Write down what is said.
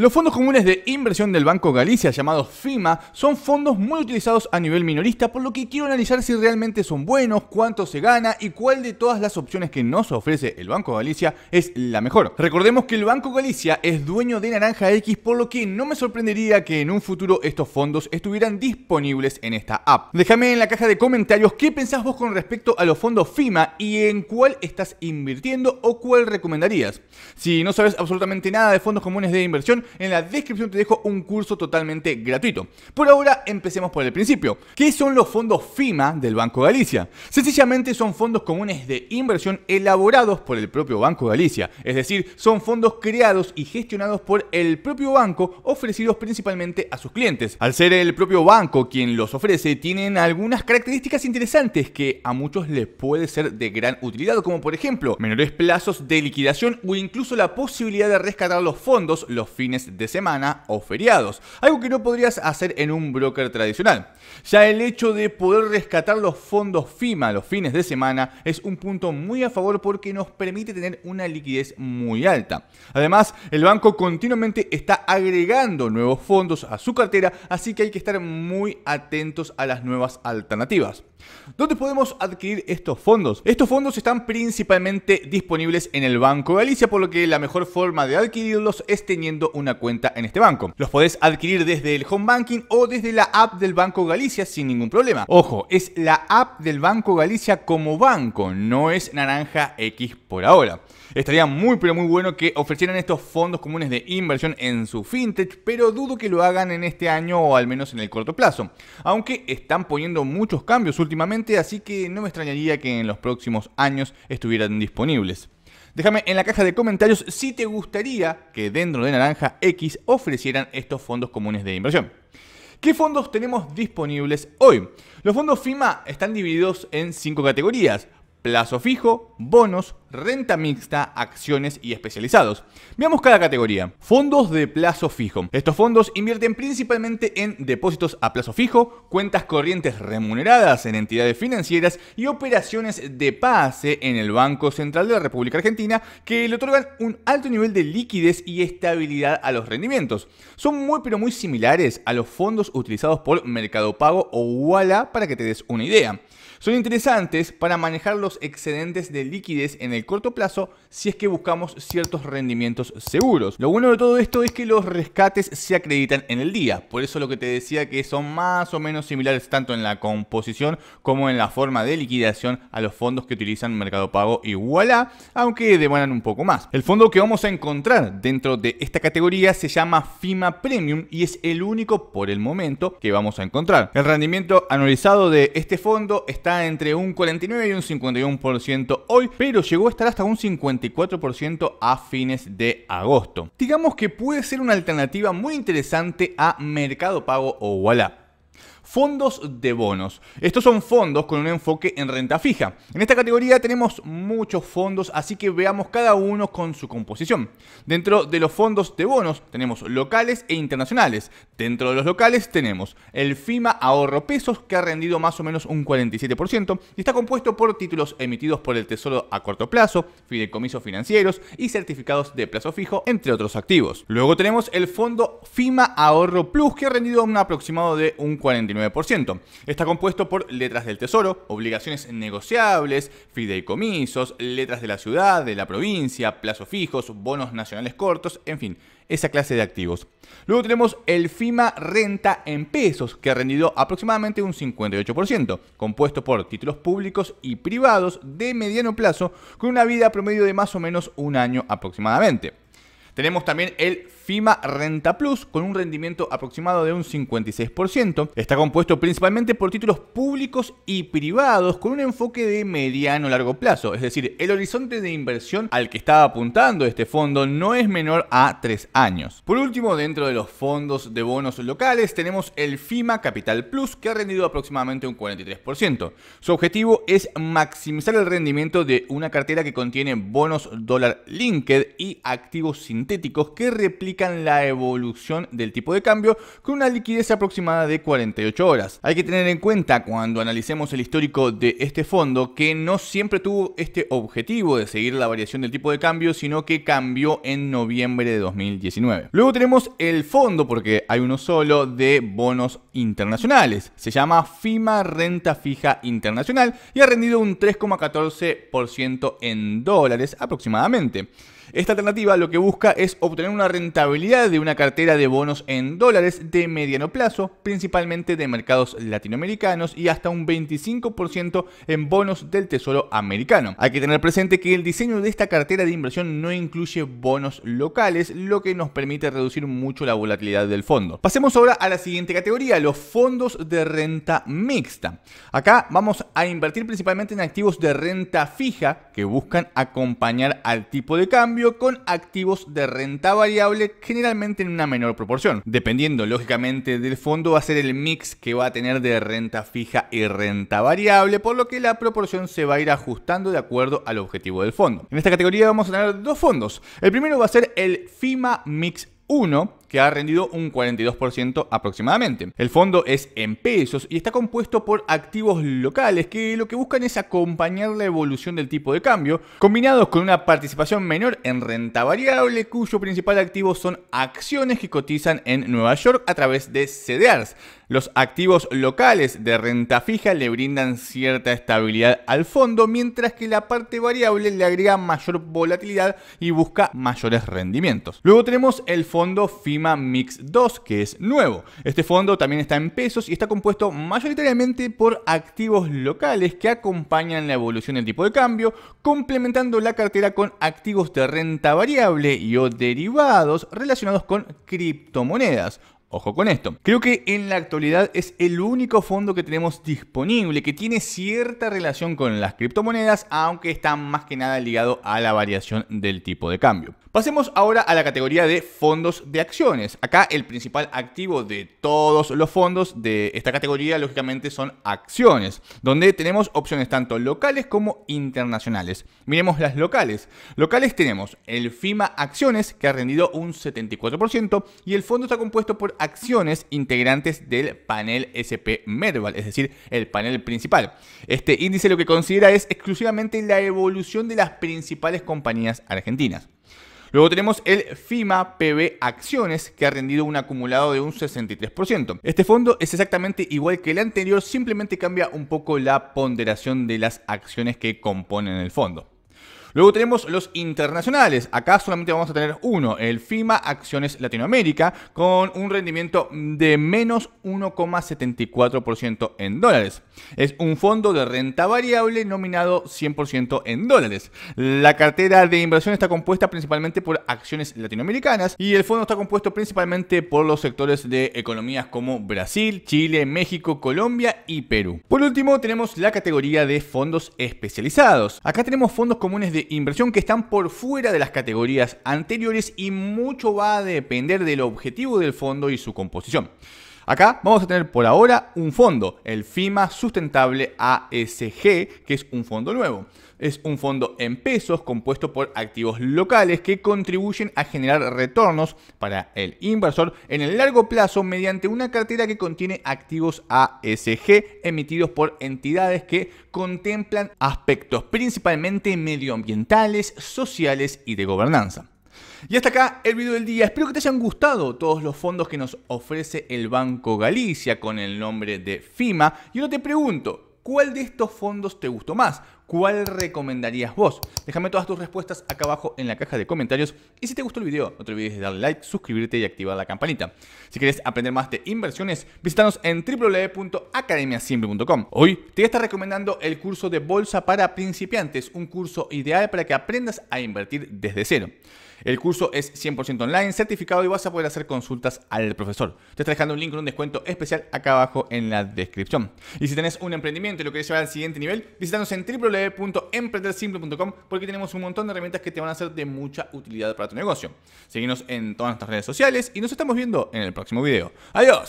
Los fondos comunes de inversión del Banco Galicia, llamados FIMA, son fondos muy utilizados a nivel minorista, por lo que quiero analizar si realmente son buenos, cuánto se gana y cuál de todas las opciones que nos ofrece el Banco Galicia es la mejor. Recordemos que el Banco Galicia es dueño de Naranja X, por lo que no me sorprendería que en un futuro estos fondos estuvieran disponibles en esta app. Déjame en la caja de comentarios qué pensás vos con respecto a los fondos FIMA y en cuál estás invirtiendo o cuál recomendarías. Si no sabes absolutamente nada de fondos comunes de inversión, en la descripción te dejo un curso totalmente gratuito. Por ahora empecemos por el principio. ¿Qué son los fondos FIMA del Banco Galicia? Sencillamente son fondos comunes de inversión elaborados por el propio Banco Galicia, es decir, son fondos creados y gestionados por el propio banco ofrecidos principalmente a sus clientes. Al ser el propio banco quien los ofrece, tienen algunas características interesantes que a muchos les puede ser de gran utilidad, como por ejemplo menores plazos de liquidación o incluso la posibilidad de rescatar los fondos los fines de semana o feriados, algo que no podrías hacer en un broker tradicional. Ya el hecho de poder rescatar los fondos FIMA los fines de semana es un punto muy a favor porque nos permite tener una liquidez muy alta. Además, el banco continuamente está agregando nuevos fondos a su cartera, así que hay que estar muy atentos a las nuevas alternativas. ¿Dónde podemos adquirir estos fondos? Estos fondos están principalmente disponibles en el Banco Galicia, por lo que la mejor forma de adquirirlos es teniendo un una cuenta en este banco. Los podés adquirir desde el home banking o desde la app del Banco Galicia sin ningún problema. Ojo, es la app del Banco Galicia como banco, no es Naranja X por ahora. Estaría muy pero muy bueno que ofrecieran estos fondos comunes de inversión en su fintech, pero dudo que lo hagan en este año o al menos en el corto plazo. Aunque están poniendo muchos cambios últimamente, así que no me extrañaría que en los próximos años estuvieran disponibles. Déjame en la caja de comentarios si te gustaría que dentro de Naranja X ofrecieran estos fondos comunes de inversión. ¿Qué fondos tenemos disponibles hoy? Los fondos FIMA están divididos en cinco categorías plazo fijo, bonos, renta mixta, acciones y especializados. Veamos cada categoría. Fondos de plazo fijo. Estos fondos invierten principalmente en depósitos a plazo fijo, cuentas corrientes remuneradas en entidades financieras y operaciones de pase en el Banco Central de la República Argentina que le otorgan un alto nivel de liquidez y estabilidad a los rendimientos. Son muy pero muy similares a los fondos utilizados por Mercado Pago o Walla para que te des una idea. Son interesantes para manejar los excedentes de liquidez en el corto plazo si es que buscamos ciertos rendimientos seguros. Lo bueno de todo esto es que los rescates se acreditan en el día, por eso lo que te decía que son más o menos similares tanto en la composición como en la forma de liquidación a los fondos que utilizan Mercado Pago y aunque demoran un poco más. El fondo que vamos a encontrar dentro de esta categoría se llama FIMA Premium y es el único por el momento que vamos a encontrar. El rendimiento anualizado de este fondo está entre un 49 y un 51% hoy, pero llegó a estar hasta un 54% a fines de agosto. Digamos que puede ser una alternativa muy interesante a Mercado Pago o Wallap. Fondos de bonos. Estos son fondos con un enfoque en renta fija. En esta categoría tenemos muchos fondos, así que veamos cada uno con su composición. Dentro de los fondos de bonos tenemos locales e internacionales. Dentro de los locales tenemos el FIMA Ahorro Pesos, que ha rendido más o menos un 47%, y está compuesto por títulos emitidos por el Tesoro a corto plazo, fideicomisos financieros y certificados de plazo fijo, entre otros activos. Luego tenemos el fondo FIMA Ahorro Plus, que ha rendido un aproximado de un 49%. Está compuesto por letras del Tesoro, obligaciones negociables, fideicomisos, letras de la ciudad, de la provincia, plazos fijos, bonos nacionales cortos, en fin, esa clase de activos. Luego tenemos el FIMA Renta en pesos, que ha rendido aproximadamente un 58%, compuesto por títulos públicos y privados de mediano plazo, con una vida promedio de más o menos un año aproximadamente. Tenemos también el FIMA Renta Plus con un rendimiento aproximado de un 56%. Está compuesto principalmente por títulos públicos y privados con un enfoque de mediano largo plazo, es decir, el horizonte de inversión al que estaba apuntando este fondo no es menor a 3 años. Por último, dentro de los fondos de bonos locales tenemos el FIMA Capital Plus que ha rendido aproximadamente un 43%. Su objetivo es maximizar el rendimiento de una cartera que contiene bonos dólar linked y activos sintéticos que replican la evolución del tipo de cambio con una liquidez aproximada de 48 horas. Hay que tener en cuenta cuando analicemos el histórico de este fondo que no siempre tuvo este objetivo de seguir la variación del tipo de cambio, sino que cambió en noviembre de 2019. Luego tenemos el fondo, porque hay uno solo, de bonos internacionales. Se llama FIMA Renta Fija Internacional y ha rendido un 3,14% en dólares aproximadamente. Esta alternativa lo que busca es obtener una rentabilidad de una cartera de bonos en dólares de mediano plazo, principalmente de mercados latinoamericanos y hasta un 25% en bonos del Tesoro americano. Hay que tener presente que el diseño de esta cartera de inversión no incluye bonos locales, lo que nos permite reducir mucho la volatilidad del fondo. Pasemos ahora a la siguiente categoría, los fondos de renta mixta. Acá vamos a invertir principalmente en activos de renta fija que buscan acompañar al tipo de cambio con activos de renta variable generalmente en una menor proporción. Dependiendo lógicamente del fondo va a ser el mix que va a tener de renta fija y renta variable, por lo que la proporción se va a ir ajustando de acuerdo al objetivo del fondo. En esta categoría vamos a tener dos fondos. El primero va a ser el FIMA Mix 1 que ha rendido un 42% aproximadamente. El fondo es en pesos y está compuesto por activos locales que lo que buscan es acompañar la evolución del tipo de cambio, combinados con una participación menor en renta variable cuyo principal activo son acciones que cotizan en Nueva York a través de CDRs. Los activos locales de renta fija le brindan cierta estabilidad al fondo, mientras que la parte variable le agrega mayor volatilidad y busca mayores rendimientos. Luego tenemos el fondo FIMA Mix 2, que es nuevo. Este fondo también está en pesos y está compuesto mayoritariamente por activos locales que acompañan la evolución del tipo de cambio, complementando la cartera con activos de renta variable y o derivados relacionados con criptomonedas. Ojo con esto. Creo que en la actualidad es el único fondo que tenemos disponible que tiene cierta relación con las criptomonedas, aunque está más que nada ligado a la variación del tipo de cambio. Pasemos ahora a la categoría de fondos de acciones. Acá el principal activo de todos los fondos de esta categoría, lógicamente, son acciones, donde tenemos opciones tanto locales como internacionales. Miremos las locales. Locales tenemos el FIMA Acciones, que ha rendido un 74%, y el fondo está compuesto por acciones integrantes del panel SP Merval, es decir, el panel principal. Este índice lo que considera es exclusivamente la evolución de las principales compañías argentinas. Luego tenemos el FIMA PB Acciones, que ha rendido un acumulado de un 63%. Este fondo es exactamente igual que el anterior, simplemente cambia un poco la ponderación de las acciones que componen el fondo. Luego tenemos los internacionales. Acá solamente vamos a tener uno, el FIMA Acciones Latinoamérica, con un rendimiento de menos 1,74% en dólares. Es un fondo de renta variable nominado 100% en dólares. La cartera de inversión está compuesta principalmente por acciones latinoamericanas y el fondo está compuesto principalmente por los sectores de economías como Brasil, Chile, México, Colombia y Perú. Por último, tenemos la categoría de fondos especializados. Acá tenemos fondos comunes de inversión que están por fuera de las categorías anteriores y mucho va a depender del objetivo del fondo y su composición. Acá vamos a tener por ahora un fondo, el FIMA Sustentable ASG, que es un fondo nuevo. Es un fondo en pesos compuesto por activos locales que contribuyen a generar retornos para el inversor en el largo plazo mediante una cartera que contiene activos ASG emitidos por entidades que contemplan aspectos principalmente medioambientales, sociales y de gobernanza. Y hasta acá el video del día. Espero que te hayan gustado todos los fondos que nos ofrece el Banco Galicia con el nombre de FIMA. Y ahora te pregunto, ¿Cuál de estos fondos te gustó más? ¿Cuál recomendarías vos? Déjame todas tus respuestas acá abajo en la caja de comentarios. Y si te gustó el video, no te olvides de darle like, suscribirte y activar la campanita. Si quieres aprender más de inversiones, visítanos en www.academiasimple.com. Hoy te voy recomendando el curso de Bolsa para Principiantes, un curso ideal para que aprendas a invertir desde cero. El curso es 100% online, certificado y vas a poder hacer consultas al profesor. Te estoy dejando un link con un descuento especial acá abajo en la descripción. Y si tenés un emprendimiento y lo querés llevar al siguiente nivel, visitanos en www.emprendersimple.com porque tenemos un montón de herramientas que te van a ser de mucha utilidad para tu negocio. Seguinos en todas nuestras redes sociales y nos estamos viendo en el próximo video. ¡Adiós!